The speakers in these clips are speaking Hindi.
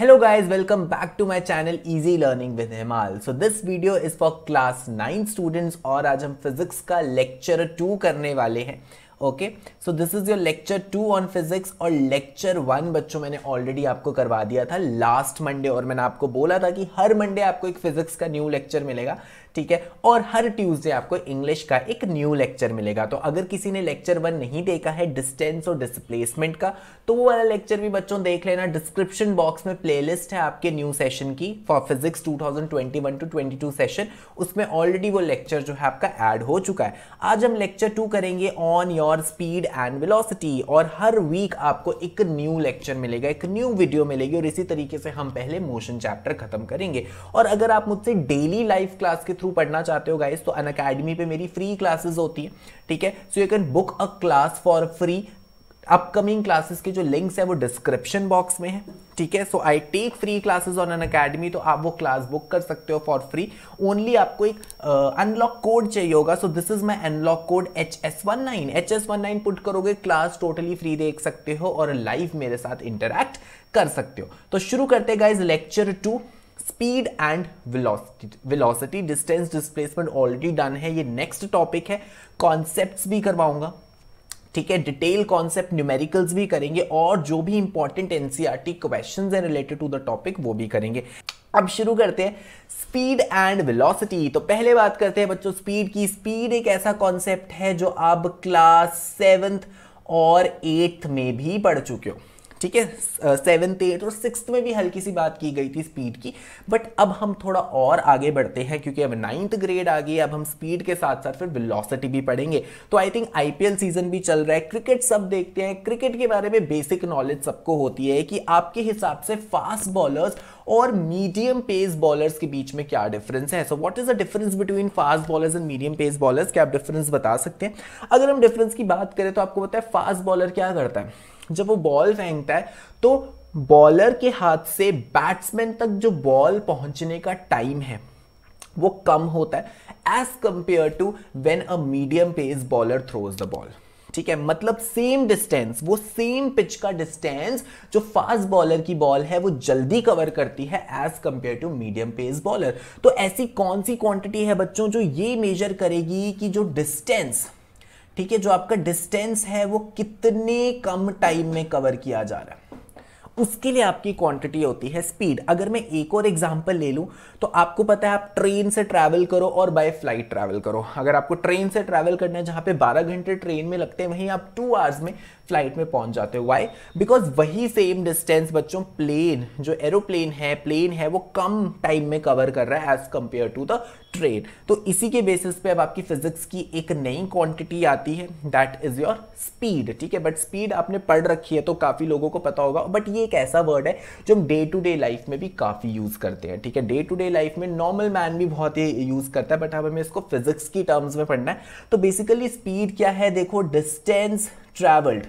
hello guys welcome back to my channel easy learning with Himal so this video is for class nine students और आज हम फिजिक्स का लेक्चर टू करने वाले हैं okay so this is your lecture two on physics और लेक्चर वन बच्चों मैंने ऑलरेडी आपको करवा दिया था लास्ट मंडे और मैंने आपको बोला था कि हर मंडे आपको एक फिजिक्स का न्यू लेक्चर मिलेगा ठीक है और हर ट्यूसडे आपको इंग्लिश का एक न्यू लेक्चर मिलेगा तो अगर किसी ने लेक्चर वन नहीं देखा है डिस्टेंस और डिसप्लेसमेंट का तो वो वाला लेक्चर भी बच्चों देख लेना डिस्क्रिप्शन बॉक्स में प्लेलिस्ट है आपके न्यू सेशन की फॉर फिजिक्स 2021 टू 22 सेशन उसमें ऑलरेडी वो लेक्चर जो है आपका ऐड हो चुका है आज हम लेक्चर टू करेंगे on your speed and velocity और हर वीक आपको एक न्यू लेक्चर मिलेगा एक न्यू वीडियो मिलेगी और इसी तरीके से हम पहले मोशन चैप्टर खत्म करेंगे और अगर आप मुझसे डेली लाइफ क्लास के थ्रू थ्रू पढ़ना चाहते हो गाइज तो अन अकेडमी पे मेरी फ्री क्लासेस होती हैं ठीक है so you can book a class for free upcoming classes के जो लिंक्स है वो डिस्क्रिप्शन बॉक्स में है ठीक है so I take free classes on Unacademy तो आप वो क्लास बुक कर सकते हो फॉर फ्री ओनली आपको एक अनलॉक कोड चाहिए होगा so this is my unlock code H S one nine H S one nine put करोगे क्लास टोटली फ्री देख सकते हो और लाइव मेरे साथ इंटरेक्ट कर सकते हो तो शुरू करते guys lecture two speed and velocity velocity distance displacement already done है ये नेक्स्ट टॉपिक है कॉन्सेप्ट्स भी करवाऊंगा ठीक है डिटेल कॉन्सेप्ट न्यूमेरिकल्स भी करेंगे और जो भी इंपॉर्टेंट एनसीआरटी क्वेश्चन है रिलेटेड टू द टॉपिक वो भी करेंगे अब शुरू करते हैं स्पीड एंड वेलोसिटी तो पहले बात करते हैं बच्चों स्पीड की स्पीड एक ऐसा कॉन्सेप्ट है जो आप क्लास सेवेंथ और एट्थ में भी पढ़ चुके हो ठीक है सेवन्थ एट और सिक्स में भी हल्की सी बात की गई थी स्पीड की बट अब हम थोड़ा और आगे बढ़ते हैं क्योंकि अब नाइन्थ ग्रेड आ गई अब हम स्पीड के साथ साथ फिर वेलोसिटी भी पढ़ेंगे तो आई थिंक आईपीएल सीजन भी चल रहा है क्रिकेट सब देखते हैं क्रिकेट के बारे में बेसिक नॉलेज सबको होती है कि आपके हिसाब से फास्ट बॉलर्स और मीडियम पेस बॉलर्स के बीच में क्या डिफरेंस है so what is the difference between fast bowlers and medium pace bowlers क्या आप डिफरेंस बता सकते हैं अगर हम डिफरेंस की बात करें तो आपको पता है फास्ट बॉलर क्या करता है जब वो बॉल फेंकता है तो बॉलर के हाथ से बैट्समैन तक जो बॉल पहुंचने का टाइम है वो कम होता है as compared to when a medium pace bowler throws the ball ठीक है मतलब सेम डिस्टेंस वो सेम पिच का डिस्टेंस जो फास्ट बॉलर की बॉल है वो जल्दी कवर करती है as compared to medium pace bowler तो ऐसी कौन सी क्वांटिटी है बच्चों जो ये मेजर करेगी कि जो डिस्टेंस ठीक है जो आपका डिस्टेंस है वो कितने कम टाइम में कवर किया जा रहा है उसके लिए आपकी क्वांटिटी होती है स्पीड अगर मैं एक और एग्जाम्पल ले लूं तो आपको पता है आप ट्रेन से ट्रैवल करो और बाय फ्लाइट ट्रैवल करो अगर आपको ट्रेन से ट्रैवल करना है जहां पे 12 घंटे ट्रेन में लगते हैं वहीं आप टू आवर्स में फ्लाइट में पहुंच जाते हो वाई बिकॉज वही सेम डिस्टेंस बच्चों प्लेन जो एरोप्लेन है प्लेन है वो कम टाइम में कवर कर रहा है as compared to the train तो इसी के बेसिस पे अब आपकी फिजिक्स की एक नई क्वांटिटी आती है दैट इज योर स्पीड ठीक है बट स्पीड आपने पढ़ रखी है तो काफ़ी लोगों को पता होगा बट ये एक ऐसा वर्ड है जो हम डे टू डे लाइफ में भी काफ़ी यूज़ करते हैं ठीक है डे टू डे लाइफ में नॉर्मल मैन भी बहुत ही यूज़ करता है बट अब हमें इसको फिजिक्स की टर्म्स में पढ़ना है तो बेसिकली स्पीड क्या है देखो distance travelled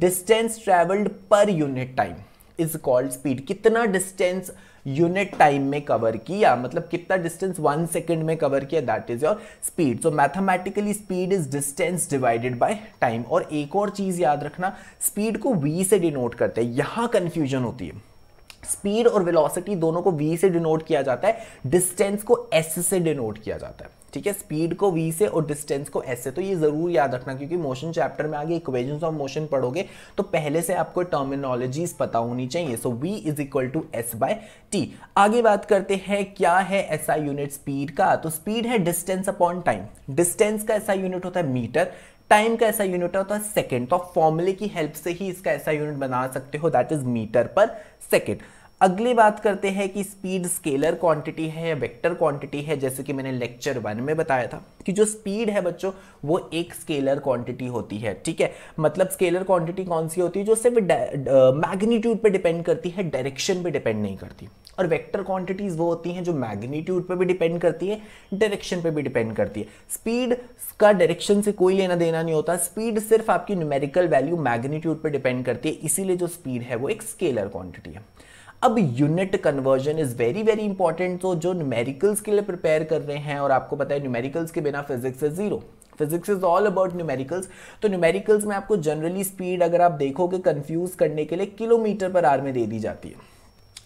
distance travelled per unit time is called speed कितना डिस्टेंस यूनिट टाइम में कवर किया मतलब कितना डिस्टेंस वन सेकेंड में कवर किया that is your speed so mathematically speed is distance divided by time और एक और चीज याद रखना स्पीड को वी से डिनोट करते हैं यहाँ कन्फ्यूजन होती है स्पीड और वेलोसिटी दोनों को वी से डिनोट किया जाता है डिस्टेंस को एस से डिनोट किया जाता है ठीक है स्पीड को वी से और डिस्टेंस को एस से तो ये ज़रूर याद रखना क्योंकि मोशन चैप्टर में आगे इक्वेजन ऑफ मोशन पढ़ोगे तो पहले से आपको टर्मिनोलॉजीज पता होनी चाहिए so V is equal to S by T आगे बात करते हैं क्या है ऐसा यूनिट स्पीड का तो स्पीड है डिस्टेंस अपॉन टाइम डिस्टेंस का ऐसा यूनिट होता है मीटर टाइम का ऐसा यूनिट होता है सेकेंड तो आप फॉर्मूले की हेल्प से ही इसका ऐसा यूनिट बना सकते हो दैट इज मीटर पर सेकेंड अगली बात करते हैं कि स्पीड स्केलर क्वांटिटी है या वेक्टर क्वांटिटी है जैसे कि मैंने लेक्चर वन में बताया था कि जो स्पीड है बच्चों वो एक स्केलर क्वांटिटी होती है ठीक है मतलब स्केलर क्वांटिटी कौन सी होती है जो सिर्फ मैग्नीट्यूड पे डिपेंड करती है डायरेक्शन पे डिपेंड नहीं करती और वेक्टर क्वांटिटीज वो होती हैं जो मैग्नीट्यूड पे भी डिपेंड करती है डायरेक्शन पे भी डिपेंड करती है स्पीड का डायरेक्शन से कोई लेना देना नहीं होता स्पीड सिर्फ आपकी न्यूमेरिकल वैल्यू मैग्नीट्यूड पर डिपेंड करती है इसीलिए जो स्पीड है वो एक स्केलर क्वांटिटी है अब unit conversion is very very important तो जो न्यूमेरिकल्स के लिए प्रिपेयर कर रहे हैं और आपको पता है न्यूमेरिकल्स के बिना physics is zero physics is all about numericals तो न्यूमेरिकल्स में आपको जनरली स्पीड अगर आप देखोगे कंफ्यूज करने के लिए किलोमीटर पर आर में दे दी जाती है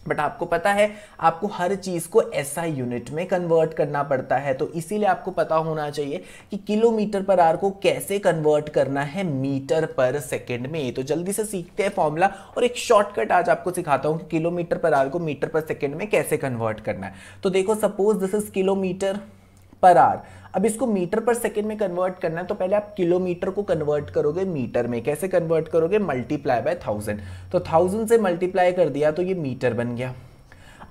बट आपको पता है आपको हर चीज़ को ऐसा यूनिट में कन्वर्ट करना पड़ता है तो इसीलिए आपको पता होना चाहिए कि किलोमीटर पर आर को कैसे कन्वर्ट करना है मीटर पर सेकेंड में तो जल्दी से सीखते हैं फॉर्मूला और एक शॉर्टकट आज आपको सिखाता हूं कि किलोमीटर पर आर को मीटर पर सेकेंड में कैसे कन्वर्ट करना है तो देखो सपोज दिस इज किलोमीटर पर आर अब इसको मीटर पर सेकेंड में कन्वर्ट करना है तो पहले आप किलोमीटर को कन्वर्ट करोगे मीटर में कैसे कन्वर्ट करोगे मल्टीप्लाई बाय थाउजेंड तो थाउजेंड से मल्टीप्लाई कर दिया तो ये मीटर बन गया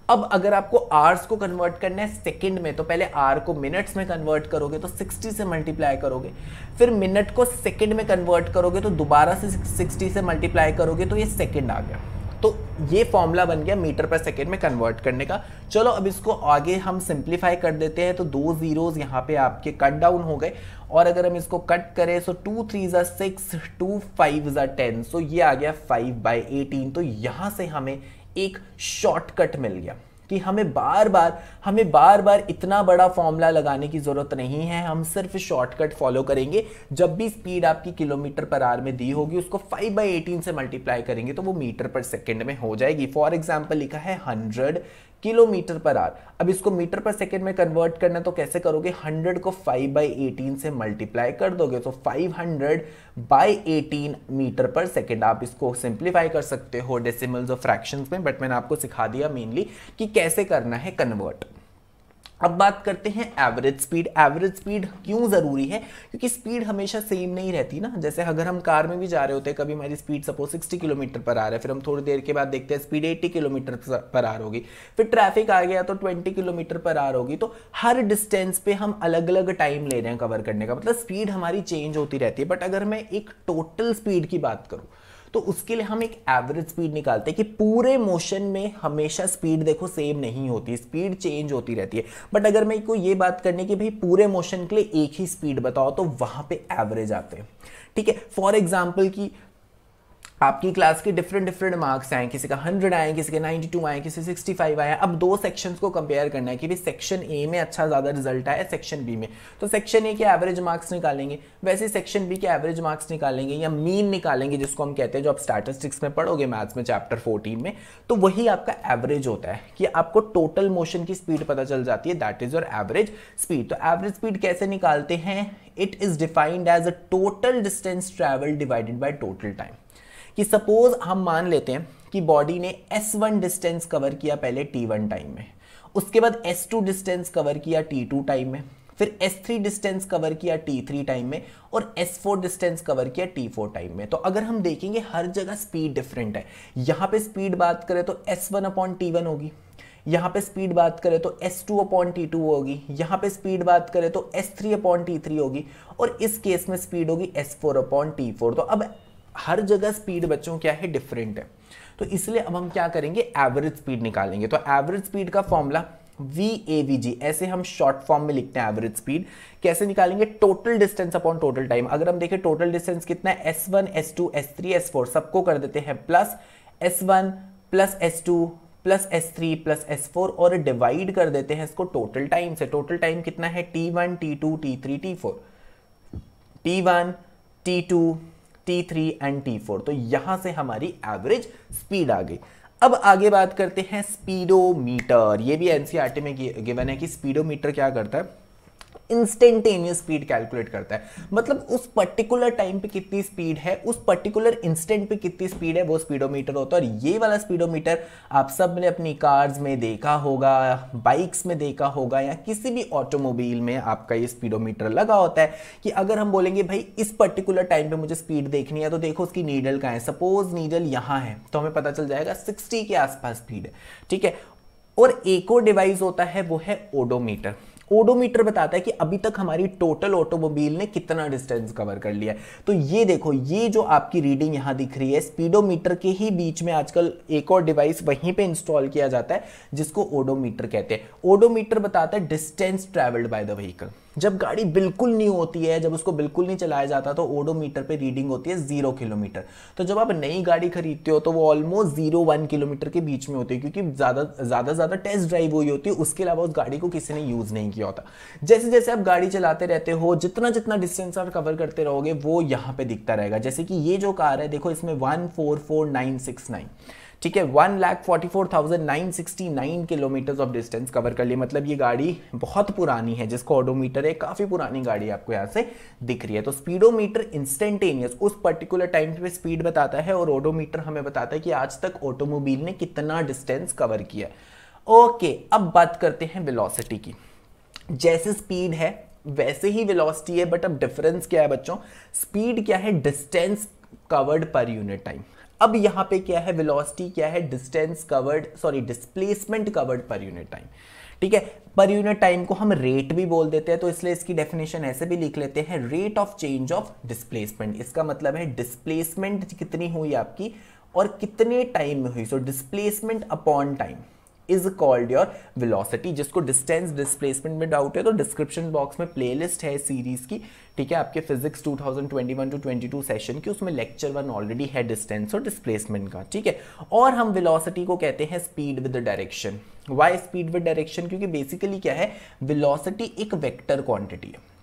अब अगर आपको आर्स को कन्वर्ट करना है सेकंड में तो पहले आर को मिनट्स में कन्वर्ट करोगे तो 60 से मल्टीप्लाई करोगे फिर मिनट को सेकंड में कन्वर्ट करोगे तो दोबारा से 60 से मल्टीप्लाई करोगे तो ये सेकंड आ गया तो ये फॉर्मूला बन गया मीटर पर सेकेंड में कन्वर्ट करने का चलो अब इसको आगे हम सिंप्लीफाई कर देते हैं तो दो जीरोज यहाँ पे आपके कट डाउन हो गए और अगर हम इसको कट करें so two three are six two five are ten so ये आ गया फाइव बाई एटीन तो यहाँ से हमें एक शॉर्टकट मिल गया कि हमें बार बार हमें बार बार इतना बड़ा फॉर्मूला लगाने की ज़रूरत नहीं है हम सिर्फ शॉर्टकट फॉलो करेंगे जब भी स्पीड आपकी किलोमीटर पर आर में दी होगी उसको फाइव बाई एटीन से मल्टीप्लाई करेंगे तो वो मीटर पर सेकेंड में हो जाएगी फॉर एग्जाम्पल लिखा है हंड्रेड किलोमीटर पर आर अब इसको मीटर पर सेकेंड में कन्वर्ट करना तो कैसे करोगे 100 को 5 बाई एटीन से मल्टीप्लाई कर दोगे तो 500 हंड्रेड बाई एटीन मीटर पर सेकेंड आप इसको सिंप्लीफाई कर सकते हो डेसिमल्स और फ्रैक्शंस में बट मैंने आपको सिखा दिया मेनली कि कैसे करना है कन्वर्ट अब बात करते हैं एवरेज स्पीड एवरेज स्पीड क्यों ज़रूरी है क्योंकि स्पीड हमेशा सेम नहीं रहती ना जैसे अगर हम कार में भी जा रहे होते हैं कभी हमारी स्पीड सपोज 60 किलोमीटर पर आ रहा है फिर हम थोड़ी देर के बाद देखते हैं स्पीड 80 किलोमीटर पर आर होगी फिर ट्रैफिक आ गया तो 20 किलोमीटर पर आर होगी तो हर डिस्टेंस पे हम अलग अलग टाइम ले रहे हैं कवर करने का मतलब स्पीड हमारी चेंज होती रहती है बट अगर मैं एक टोटल स्पीड की बात करूँ तो उसके लिए हम एक एवरेज स्पीड निकालते हैं कि पूरे मोशन में हमेशा स्पीड देखो सेम नहीं होती स्पीड चेंज होती रहती है बट अगर मैं को ये बात करने की भाई पूरे मोशन के लिए एक ही स्पीड बताओ तो वहां पर एवरेज आते हैं ठीक है फॉर एग्जाम्पल की आपकी क्लास के डिफरेंट डिफरेंट मार्क्स आए किसी का 100 आए किसी के 92 आए किसी 65 आए अब दो सेक्शंस को कंपेयर करना है कि भाई सेक्शन ए में अच्छा ज़्यादा रिजल्ट आया सेक्शन बी में तो सेक्शन ए के एवरेज मार्क्स निकालेंगे वैसे सेक्शन बी के एवरेज मार्क्स निकालेंगे या मीन निकालेंगे जिसको हम कहते हैं जो आप स्टैटिस्टिक्स में पढ़ोगे मैथ्स में चैप्टर फोर्टीन में तो वही आपका एवरेज होता है कि आपको टोटल मोशन की स्पीड पता चल जाती है that is your average speed तो एवरेज स्पीड कैसे निकालते हैं it is defined as a total distance travel divided by total time कि सपोज हम मान लेते हैं कि बॉडी ने वन डिस्टेंस कवर किया पहले वन टाइम में उसके बाद टू डिस्टेंस कवर किया टू टाइम में फिर S3 डिस्टेंस कवर किया T3 टाइम में और S4 डिस्टेंस कवर किया T4 टाइम में तो अगर हम देखेंगे हर जगह स्पीड डिफरेंट है यहाँ पे स्पीड बात करें तो S1 वन अपॉन टी होगी यहाँ पे स्पीड बात करें तो S2 टू अपॉन टी होगी यहाँ पे स्पीड बात करें तो S3 थ्री अपॉन टी होगी और इस केस में स्पीड होगी S4 फोर अपॉन टी तो अब हर जगह स्पीड बच्चों क्या है डिफरेंट है तो इसलिए अब हम क्या करेंगे एवरेज स्पीड निकालेंगे तो एवरेज स्पीड का formula V A V G ऐसे हम शॉर्ट फॉर्म में लिखते हैं एवरेज स्पीड कैसे निकालेंगे total distance upon total time अगर हम देखें टोटल डिस्टेंस कितना S one S two S three S four सबको कर देते हैं plus S one plus S two plus S three plus S four और डिवाइड कर देते हैं इसको टोटल टाइम से टोटल टाइम कितना है T one T two T three T four T one T two T3 and four तो यहां से हमारी एवरेज स्पीड आ गई अब आगे बात करते हैं स्पीडोमीटर ये भी एनसीआरटी e में गिवन है कि स्पीडोमीटर क्या करता है इंस्टेंटेनियस स्पीड कैलकुलेट करता है मतलब उस पर्टिकुलर टाइम पे कितनी स्पीड है उस पर्टिकुलर इंस्टेंट पे कितनी स्पीड है वो स्पीडोमीटर होता है और ये वाला स्पीडोमीटर आप सब ने अपनी कार्स में देखा होगा बाइक्स में देखा होगा या किसी भी ऑटोमोबाइल में आपका ये स्पीडोमीटर लगा होता है कि अगर हम बोलेंगे भाई इस पर्टिकुलर टाइम पर मुझे स्पीड देखनी है तो देखो उसकी नीडल कहाँ है सपोज नीडल यहाँ है तो हमें पता चल जाएगा सिक्सटी के आसपास स्पीड है ठीक है और एक और डिवाइस होता है वो है ओडोमीटर ओडोमीटर बताता है कि अभी तक हमारी टोटल ऑटोमोबाइल ने कितना डिस्टेंस कवर कर लिया है तो ये देखो ये जो आपकी रीडिंग यहाँ दिख रही है स्पीडोमीटर के ही बीच में आजकल एक और डिवाइस वहीं पे इंस्टॉल किया जाता है जिसको ओडोमीटर कहते हैं ओडोमीटर बताता है distance travelled by the vehicle जब गाड़ी बिल्कुल नहीं होती है जब उसको बिल्कुल नहीं चलाया जाता तो ओडोमीटर पे रीडिंग होती है जीरो किलोमीटर तो जब आप नई गाड़ी खरीदते हो तो वो ऑलमोस्ट जीरो वन किलोमीटर के बीच में होती है क्योंकि ज़्यादा ज़्यादा ज़्यादा टेस्ट ड्राइव हुई होती है उसके अलावा उस गाड़ी को किसी ने यूज़ नहीं किया होता जैसे जैसे आप गाड़ी चलाते रहते हो जितना जितना डिस्टेंस आप कवर करते रहोगे वो यहाँ पे दिखता रहेगा जैसे कि ये जो कार है देखो इसमें वन ठीक है one lakh forty four thousand nine sixty nine kilometres of distance cover कर लिए मतलब ये गाड़ी बहुत पुरानी है जिसको ऑडोमीटर है काफ़ी पुरानी गाड़ी आपको यहाँ से दिख रही है तो स्पीडोमीटर इंस्टेंटेनियस उस पर्टिकुलर टाइम पे स्पीड बताता है और ऑडोमीटर हमें बताता है कि आज तक ऑटोमोबाइल ने कितना डिस्टेंस कवर किया ओके अब बात करते हैं वेलोसिटी की जैसे स्पीड है वैसे ही वेलोसिटी है बट अब डिफरेंस क्या है बच्चों स्पीड क्या है डिस्टेंस कवर्ड पर यूनिट टाइम अब यहाँ पे क्या है वेलोसिटी क्या है distance covered sorry displacement covered पर यूनिट टाइम ठीक है पर यूनिट टाइम को हम रेट भी बोल देते हैं तो इसलिए इसकी डेफिनेशन ऐसे भी लिख लेते हैं rate of change of displacement इसका मतलब है डिस्प्लेसमेंट कितनी हुई आपकी और कितने टाइम में हुई so displacement upon time is called your velocity जिसको डिस्टेंस डिस्प्लेसमेंट में डाउट है तो डिस्क्रिप्शन बॉक्स में प्लेलिस्ट है सीरीज की ठीक है आपके फिजिक्स 2021 टू 22 सेशन की उसमें लेक्चर वन ऑलरेडी है डिस्टेंस और डिस्प्लेसमेंट का ठीक है और हम वेलोसिटी को कहते हैं speed with direction why speed with direction क्योंकि बेसिकली क्या है वेलोसिटी एक वेक्टर क्वांटिटी है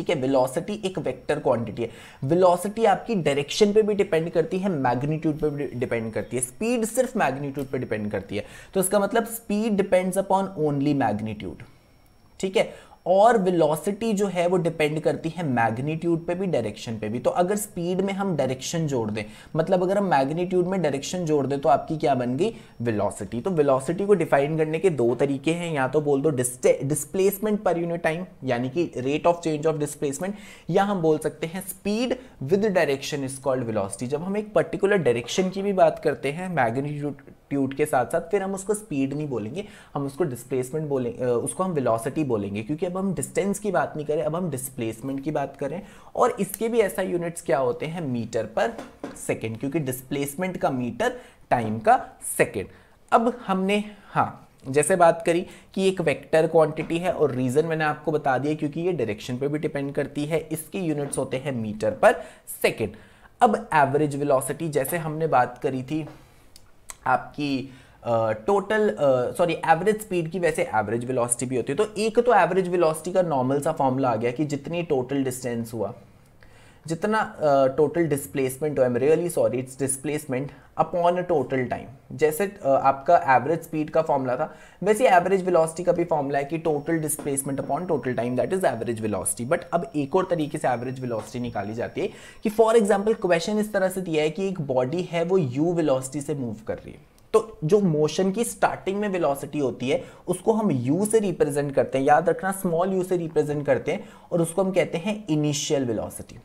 ठीक है वेलोसिटी एक वेक्टर क्वांटिटी है वेलोसिटी आपकी डायरेक्शन पे भी डिपेंड करती है मैग्नीट्यूड पे भी डिपेंड करती है स्पीड सिर्फ मैग्नीट्यूड पे डिपेंड करती है तो इसका मतलब speed depends upon only magnitude ठीक है और वेलोसिटी जो है वो डिपेंड करती है मैग्नीट्यूड पे भी डायरेक्शन पे भी तो अगर स्पीड में हम डायरेक्शन जोड़ दें मतलब अगर हम मैग्नीट्यूड में डायरेक्शन जोड़ दें तो आपकी क्या बन गई वेलोसिटी तो वेलोसिटी को डिफाइन करने के दो तरीके हैं या तो बोल दो डिस्प्लेसमेंट पर यूनिट टाइम यानी कि rate of change of displacement या हम बोल सकते हैं speed with direction is called velocity जब हम एक पर्टिकुलर डायरेक्शन की भी बात करते हैं मैग्नीट्यूड एम्पलीट्यूड के साथ साथ फिर हम उसको स्पीड नहीं बोलेंगे हम उसको डिस्प्लेसमेंट बोलेंगे उसको हम वेलोसिटी बोलेंगे क्योंकि अब हम डिस्टेंस की बात नहीं करें अब हम डिस्प्लेसमेंट की बात करें और इसके भी ऐसा यूनिट्स क्या होते हैं मीटर पर सेकेंड क्योंकि डिस्प्लेसमेंट का मीटर टाइम का सेकेंड अब हमने हाँ जैसे बात करी कि एक वेक्टर क्वांटिटी है और रीज़न मैंने आपको बता दिया क्योंकि ये डायरेक्शन पे भी डिपेंड करती है इसके यूनिट्स होते हैं मीटर पर सेकेंड अब एवरेज वेलोसिटी जैसे हमने बात करी थी आपकी टोटल सॉरी एवरेज स्पीड की वैसे एवरेज वेलोसिटी भी होती है तो एक तो एवरेज वेलोसिटी का नॉर्मल सा फॉर्मूला आ गया कि जितनी टोटल डिस्टेंस हुआ जितना टोटल डिस्प्लेसमेंट हो I am really sorry it's displacement upon a total time जैसे uh, आपका एवरेज स्पीड का फॉर्मूला था वैसे एवरेज वेलोसिटी का भी फॉर्मूला है कि total displacement upon total time that is average velocity but अब एक और तरीके से एवरेज वेलोसिटी निकाली जाती है कि फॉर एग्जाम्पल क्वेश्चन इस तरह से दिया है कि एक बॉडी है वो यू वेलोसिटी से मूव कर रही है तो जो मोशन की स्टार्टिंग में वेलोसिटी होती है उसको हम यू से रिप्रेजेंट करते हैं याद रखना स्मॉल यू से रिप्रेजेंट करते हैं और उसको हम कहते हैं इनिशियल वेलोसिटी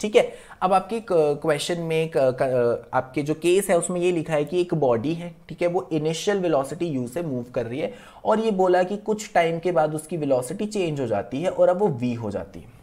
ठीक है अब आपके क्वेश्चन में क, क, आपके जो केस है उसमें ये लिखा है कि एक बॉडी है ठीक है वो इनिशियल वेलोसिटी यू से मूव कर रही है और ये बोला कि कुछ टाइम के बाद उसकी वेलोसिटी चेंज हो जाती है और अब वो वी हो जाती है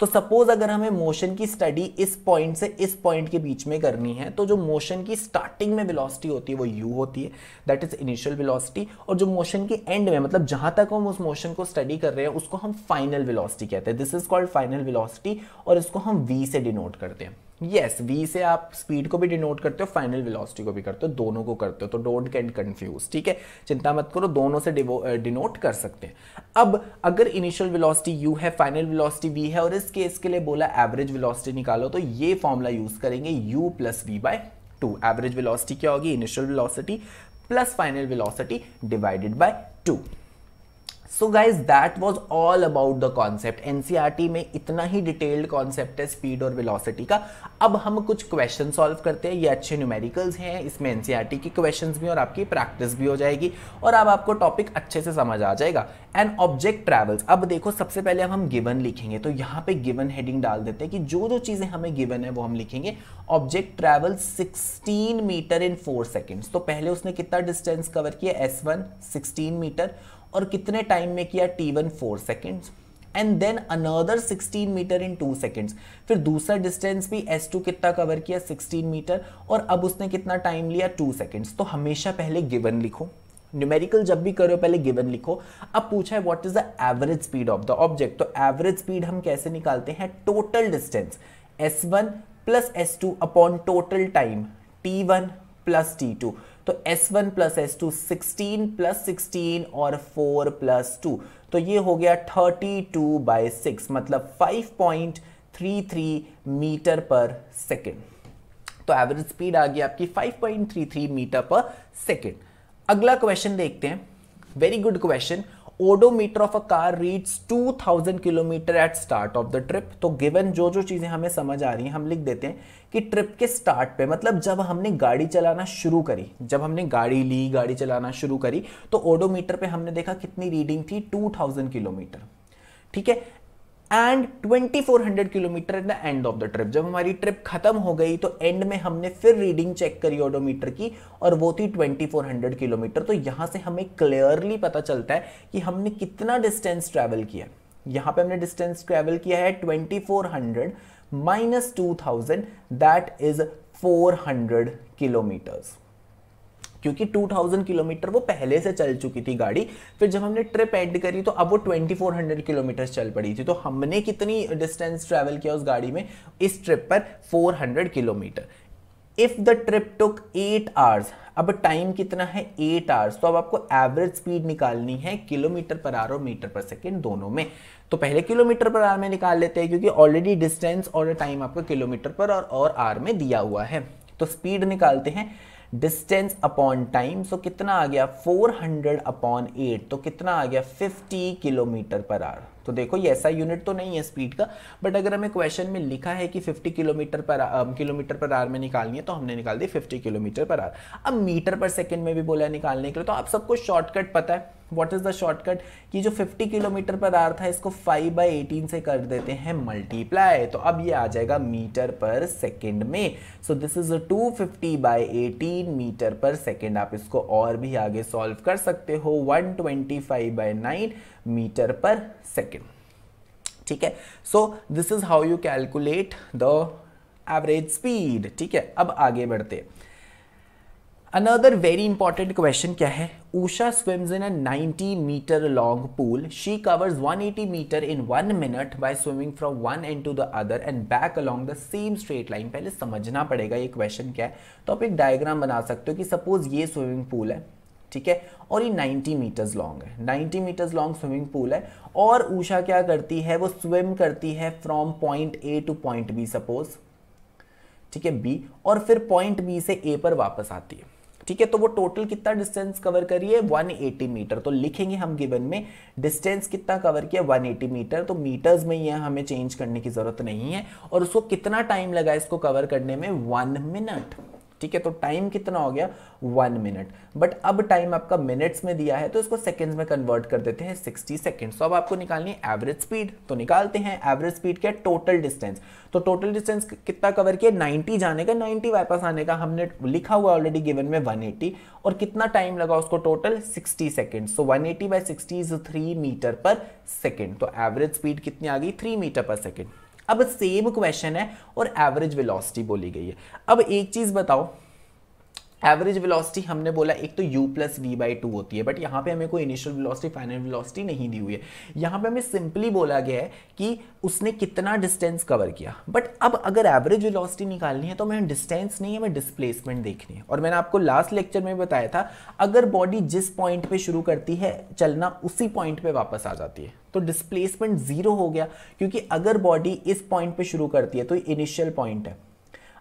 तो सपोज अगर हमें मोशन की स्टडी इस पॉइंट से इस पॉइंट के बीच में करनी है तो जो मोशन की स्टार्टिंग में वेलोसिटी होती है वो यू होती है दैट इज इनिशियल वेलोसिटी और जो मोशन की एंड में मतलब जहां तक हम उस मोशन को स्टडी कर रहे हैं उसको हम फाइनल वेलोसिटी कहते हैं this is called final velocity और इसको हम वी से डिनोट करते हैं यस yes, v से आप स्पीड को भी डिनोट करते हो फाइनल वेलोसिटी को भी करते हो दोनों को करते हो तो डोंट गेट कंफ्यूज ठीक है चिंता मत करो दोनों से डिनोट कर सकते हैं अब अगर इनिशियल वेलोसिटी u है फाइनल वेलोसिटी v है और इस केस के लिए बोला एवरेज वेलोसिटी निकालो तो ये फॉर्मूला यूज करेंगे u plus v by two average velocity क्या होगी initial velocity plus final velocity divided by two so guys that was all about the concept NCERT में इतना ही डिटेल्ड कॉन्सेप्ट है स्पीड और वेलोसिटी का अब हम कुछ क्वेश्चन सॉल्व करते हैं ये अच्छे न्यूमेरिकल्स हैं इसमें टी के क्वेश्चन भी और आपकी प्रैक्टिस भी हो जाएगी और अब आपको टॉपिक अच्छे से समझ आ जाएगा एंड ऑब्जेक्ट ट्रैवल्स अब देखो सबसे पहले अब हम गिवन लिखेंगे तो यहाँ पे गिवन हेडिंग डाल देते हैं कि जो जो चीज़ें हमें गिवन है वो हम लिखेंगे object travel sixteen metre in four seconds तो पहले उसने कितना डिस्टेंस कवर किया वन सिक्सटीन मीटर और कितने टाइम में किया T one four seconds and then another 16 metre in two seconds फिर दूसरा डिस्टेंस भी एस टू कितना कवर किया 16 मीटर और अब उसने कितना टाइम लिया टू सेकेंड्स तो हमेशा पहले गिवन लिखो न्यूमेरिकल जब भी करो पहले गिवन लिखो अब पूछा है what is the average speed of the object तो एवरेज स्पीड हम कैसे निकालते हैं total distance S one plus S two upon total time T one plus T two तो S one plus S two sixteen plus sixteen और फोर प्लस टू तो ये हो गया थर्टी टू बाई सिक्स मतलब five point three three metre पर सेकेंड तो एवरेज स्पीड आ गई आपकी 5.33 मीटर पर सेकेंड अगला क्वेश्चन देखते हैं very good question odometer of a car reads 2000 kilometre at start of the trip तो गिवन जो जो चीज़ें हमें समझ आ रही हैं हम लिख देते हैं कि ट्रिप के स्टार्ट पे मतलब जब हमने गाड़ी चलाना शुरू करी जब हमने गाड़ी ली गाड़ी चलाना शुरू करी तो ओडोमीटर पे हमने देखा कितनी रीडिंग थी 2000 किलोमीटर ठीक है and 2400 kilometre at the end of the trip जब हमारी ट्रिप खत्म हो गई तो एंड में हमने फिर रीडिंग चेक करी ओडोमीटर की और वो थी 2400 किलोमीटर तो यहाँ से हमें क्लियरली पता चलता है कि हमने कितना डिस्टेंस ट्रैवल किया यहाँ पे हमने डिस्टेंस ट्रैवल किया है 2400 माइनस 2000 दैट इज 400 किलोमीटर्स क्योंकि 2000 किलोमीटर वो पहले से चल चुकी थी गाड़ी फिर जब हमने ट्रिप एड करी तो अब वो 2400 किलोमीटर चल पड़ी थी तो हमने कितनी डिस्टेंस ट्रेवल किया उस गाड़ी में इस ट्रिप पर 400 kilometre if the trip took eight hours अब टाइम कितना है एट आवर्स तो अब आपको एवरेज स्पीड निकालनी है किलोमीटर पर आर और मीटर पर सेकेंड दोनों में तो पहले किलोमीटर पर आर में निकाल लेते हैं क्योंकि ऑलरेडी डिस्टेंस और टाइम आपको किलोमीटर पर और, और आर में दिया हुआ है तो स्पीड निकालते हैं डिस्टेंस अपॉन टाइम सो कितना आ गया 400 अपॉन 8 तो कितना आ गया 50 किलोमीटर पर आर तो देखो ये ऐसा यूनिट तो नहीं है स्पीड का बट अगर हमें क्वेश्चन में लिखा है कि 50 किलोमीटर पर किलोमीटर पर आर में निकालनी है तो हमने निकाल दी 50 किलोमीटर पर आर अब मीटर पर सेकंड में भी बोला निकालने के लिए तो आप सबको शॉर्टकट पता है वॉट इज़ द शॉर्टकट कि जो 50 किलोमीटर पर आर था इसको 5 बाई एटीन से कर देते हैं मल्टीप्लाई तो अब ये आ जाएगा मीटर पर सेकेंड में so this is two fifty by eighteen metre पर सेकेंड आप इसको और भी आगे सॉल्व कर सकते हो one twenty five by nine metre पर सेकेंड ठीक है so this is how you calculate the average speed ठीक है अब आगे बढ़ते हैं अनदर वेरी इंपॉर्टेंट क्वेश्चन क्या है Usha swims in a 90 metre long pool she covers 180 metre in one minute by swimming from one end to the other end back along the same straight line पहले समझना पड़ेगा ये क्वेश्चन क्या है तो आप एक डायग्राम बना सकते हो कि सपोज ये स्विमिंग पूल है ठीक है और ये 90 मीटर्स लॉन्ग है 90 मीटर्स लॉन्ग स्विमिंग पूल है और ऊषा क्या करती है वो स्विम करती है from point A to point B suppose ठीक है बी और फिर पॉइंट बी से ए पर वापस आती है ठीक है तो वो टोटल कितना डिस्टेंस कवर करिए 180 मीटर तो लिखेंगे हम गिवन में डिस्टेंस कितना कवर किया 180 मीटर तो मीटर्स में यह हमें चेंज करने की जरूरत नहीं है और उसको कितना टाइम लगा इसको कवर करने में वन मिनट ठीक है तो टाइम कितना हो गया वन मिनट बट अब टाइम आपका मिनट्स में दिया है तो इसको सेकेंड्स में कन्वर्ट कर देते हैं सिक्सटी सेकेंड्स तो अब आपको निकालनी है एवरेज स्पीड तो निकालते हैं एवरेज स्पीड क्या टोटल डिस्टेंस तो टोटल डिस्टेंस कितना कवर किया नाइन्टी जाने का नाइन्टी वापस आने का हमने लिखा हुआ ऑलरेडी गिवन में वन और कितना टाइम लगा उसको total sixty second so one eighty by sixty is three metre पर सेकेंड तो एवरेज स्पीड कितनी आ गई थ्री मीटर पर सेकेंड अब सेम क्वेश्चन है और एवरेज वेलोसिटी बोली गई है अब एक चीज़ बताओ एवरेज वेलोसिटी हमने बोला एक तो u plus v by two होती है बट यहाँ पे हमें कोई इनिशियल वेलोसिटी फाइनल वेलोसिटी नहीं दी हुई है यहाँ पे हमें सिंपली बोला गया है कि उसने कितना डिस्टेंस कवर किया बट अब अगर एवरेज वेलोसिटी निकालनी है तो हमें डिस्टेंस नहीं हमें डिस्प्लेसमेंट देखनी है और मैंने आपको लास्ट लेक्चर में बताया था अगर बॉडी जिस पॉइंट पर शुरू करती है चलना उसी पॉइंट पर वापस आ जाती है तो डिस्प्लेसमेंट जीरो हो गया क्योंकि अगर बॉडी इस पॉइंट पे शुरू करती है तो इनिशियल पॉइंट है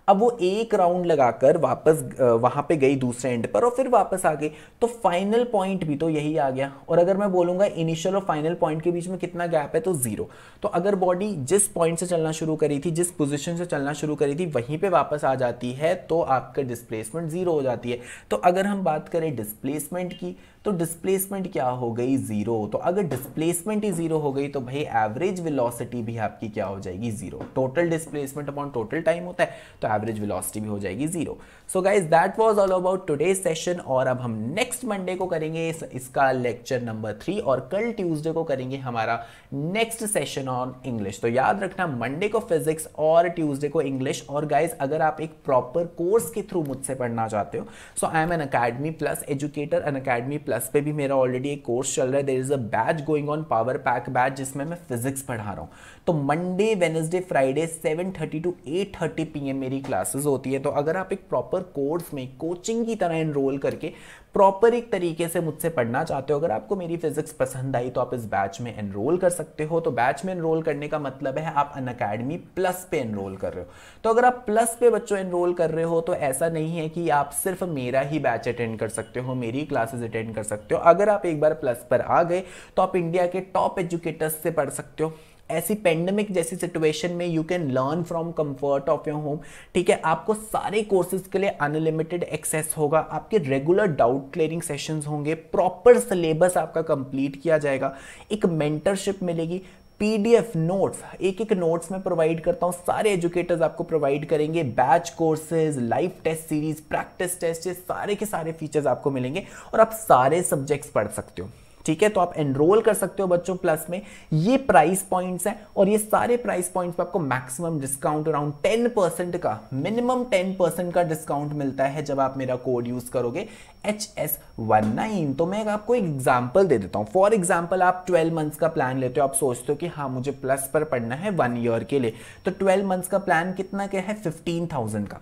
अब वो एक राउंड लगाकर वापस वहां पे गई दूसरे एंड पर और फिर वापस आ गई तो फाइनल पॉइंट भी तो यही आ गया और अगर मैं बोलूंगा इनिशियल और फाइनल पॉइंट के बीच में कितना गैप है तो जीरो तो अगर बॉडी जिस पॉइंट से चलना शुरू करी थी जिस पोजीशन से चलना शुरू करी थी वहीं पे वापस आ जाती है तो आपका डिस्प्लेसमेंट जीरो हो जाती है तो अगर हम बात करें डिस्प्लेसमेंट की तो डिस्प्लेसमेंट क्या हो गई ज़ीरो तो अगर डिस्प्लेसमेंट ही ज़ीरो हो गई तो भाई एवरेज विलोसिटी भी आपकी क्या हो जाएगी zero total displacement upon total time होता है तो एवरेज वेलोसिटी भी हो जाएगी zero so guys that was all about today session और अब हम नेक्स्ट मंडे को करेंगे इस, इसका लेक्चर नंबर थ्री और कल ट्यूजडे को करेंगे हमारा नेक्स्ट सेशन ऑन इंग्लिश तो याद रखना मंडे को फिजिक्स और ट्यूजडे को इंग्लिश और गाइज अगर आप एक प्रॉपर कोर्स के थ्रू मुझसे पढ़ना चाहते हो so I am Unacademy plus educator Unacademy plus plus पे भी मेरा ऑलरेडी एक कोर्स चल रहा है there is a batch going on power pack batch जिसमें मैं फिजिक्स पढ़ा रहा हूँ तो Monday Wednesday Friday 7:30 to eight thirty P मेरी क्लासेस होती है तो अगर आप एक प्रॉपर कोर्स में कोचिंग की तरह इनरोल करके प्रॉपर एक तरीके से मुझसे पढ़ना चाहते हो अगर आपको मेरी फिजिक्स पसंद आई तो आप इस बैच में एनरोल कर सकते हो तो बैच में एनरोल करने का मतलब है आप अन अकेडमी प्लस पे एनरोल कर रहे हो तो अगर आप प्लस पे बच्चों एनरोल कर रहे हो तो ऐसा नहीं है कि आप सिर्फ मेरा ही बैच अटेंड कर सकते हो मेरी क्लासेज अटेंड कर सकते हो अगर आप एक बार प्लस पर आ गए तो आप इंडिया के टॉप एजुकेटर्स से पढ़ सकते हो ऐसी पेंडेमिक जैसी सिचुएशन में you can learn from comfort of your home ठीक है आपको सारे कोर्सेज के लिए अनलिमिटेड एक्सेस होगा आपके रेगुलर डाउट क्लियरिंग सेशंस होंगे प्रॉपर सिलेबस आपका कंप्लीट किया जाएगा एक मेंटरशिप मिलेगी पीडीएफ नोट्स एक एक नोट्स में प्रोवाइड करता हूँ सारे एजुकेटर्स आपको प्रोवाइड करेंगे batch courses live test series practice test ये सारे के सारे फीचर्स आपको मिलेंगे और आप सारे सब्जेक्ट्स पढ़ सकते हो ठीक है तो आप एनरोल कर सकते हो बच्चों प्लस में ये प्राइस पॉइंट्स हैं और ये सारे प्राइस पॉइंट्स पे आपको मैक्सिमम डिस्काउंट अराउंड 10 परसेंट का मिनिमम 10 परसेंट का डिस्काउंट मिलता है जब आप मेरा कोड यूज करोगे एच एस वन नाइन तो मैं आपको एक एग्जाम्पल दे देता हूँ फॉर एग्जाम्पल आप ट्वेल्व मंथ्स का प्लान लेते हो आप सोचते हो कि हाँ मुझे प्लस पर पढ़ना है वन ईयर के लिए तो ट्वेल्व मंथ्स का प्लान कितना क्या है फिफ्टीन थाउजेंड का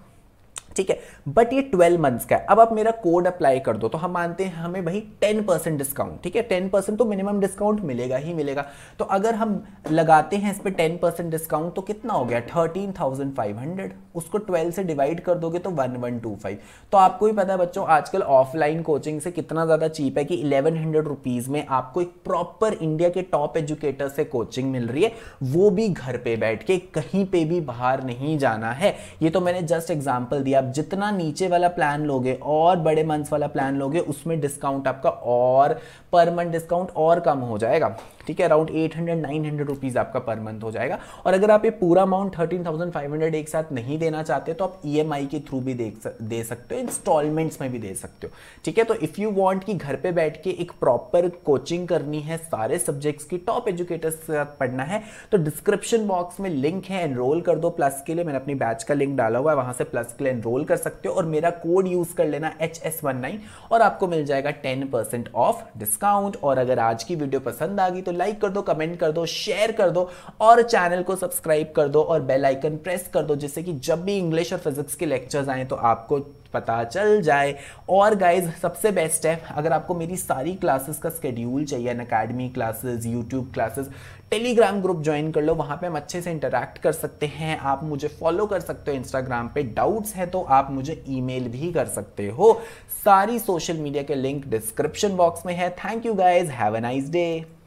ठीक है बट ये 12 मंथ्स का है अब आप मेरा कोड अप्लाई कर दो तो हम मानते हैं हमें भाई 10 परसेंट डिस्काउंट ठीक है 10 परसेंट तो मिनिमम डिस्काउंट मिलेगा ही मिलेगा तो अगर हम लगाते हैं इस पर टेन परसेंट डिस्काउंट तो कितना हो गया 13,500 उसको 12 से डिवाइड कर दोगे तो 1125 तो आपको ही पता है बच्चों आजकल ऑफलाइन कोचिंग से कितना ज़्यादा चीप है कि इलेवन हंड्रेड में आपको एक प्रॉपर इंडिया के टॉप एजुकेटर से कोचिंग मिल रही है वो भी घर पर बैठ के कहीं पर भी बाहर नहीं जाना है ये तो मैंने जस्ट एग्जाम्पल दिया आप मतलब जितना नीचे वाला प्लान लोगे और बड़े मंथ वाला प्लान लोगे उसमें डिस्काउंट आपका और पर मंथ डिस्काउंट और कम हो जाएगा ठीक है around eight hundred nine hundred rupees आपका पर मंथ हो जाएगा और अगर आप ये पूरा amount thirteen thousand five hundred एक साथ नहीं देना चाहते तो आप ई e के थ्रू भी देख दे सकते हो इंस्टॉलमेंट्स में भी दे सकते हो ठीक है तो इफ़ यू वॉन्ट कि घर पर बैठ के एक प्रॉपर कोचिंग करनी है सारे सब्जेक्ट्स की टॉप एजुकेटर्स के साथ पढ़ना है तो डिस्क्रिप्शन बॉक्स में लिंक है एनरोल कर दो प्लस के लिए मैंने अपनी बैच का लिंक डाला हुआ है वहाँ से प्लस के लिए एनरोल कर सकते हो और मेरा कोड यूज़ कर लेना एच और आपको मिल जाएगा टेन ऑफ डिस्काउंट डिस्काउंट और अगर आज की वीडियो पसंद आ गई तो लाइक कर दो कमेंट कर दो शेयर कर दो और चैनल को सब्सक्राइब कर दो और बेल आइकन प्रेस कर दो जिससे कि जब भी इंग्लिश और फिजिक्स के लेक्चर्स आए तो आपको पता चल जाए और गाइज सबसे बेस्ट है अगर आपको मेरी सारी क्लासेस का स्केड्यूल चाहिए Unacademy classes YouTube classes Telegram group join कर लो वहाँ पे हम अच्छे से इंटरेक्ट कर सकते हैं आप मुझे फॉलो कर सकते हो इंस्टाग्राम पे डाउट्स हैं तो आप मुझे ईमेल भी कर सकते हो सारी सोशल मीडिया के लिंक डिस्क्रिप्शन बॉक्स में है thank you guys have a nice day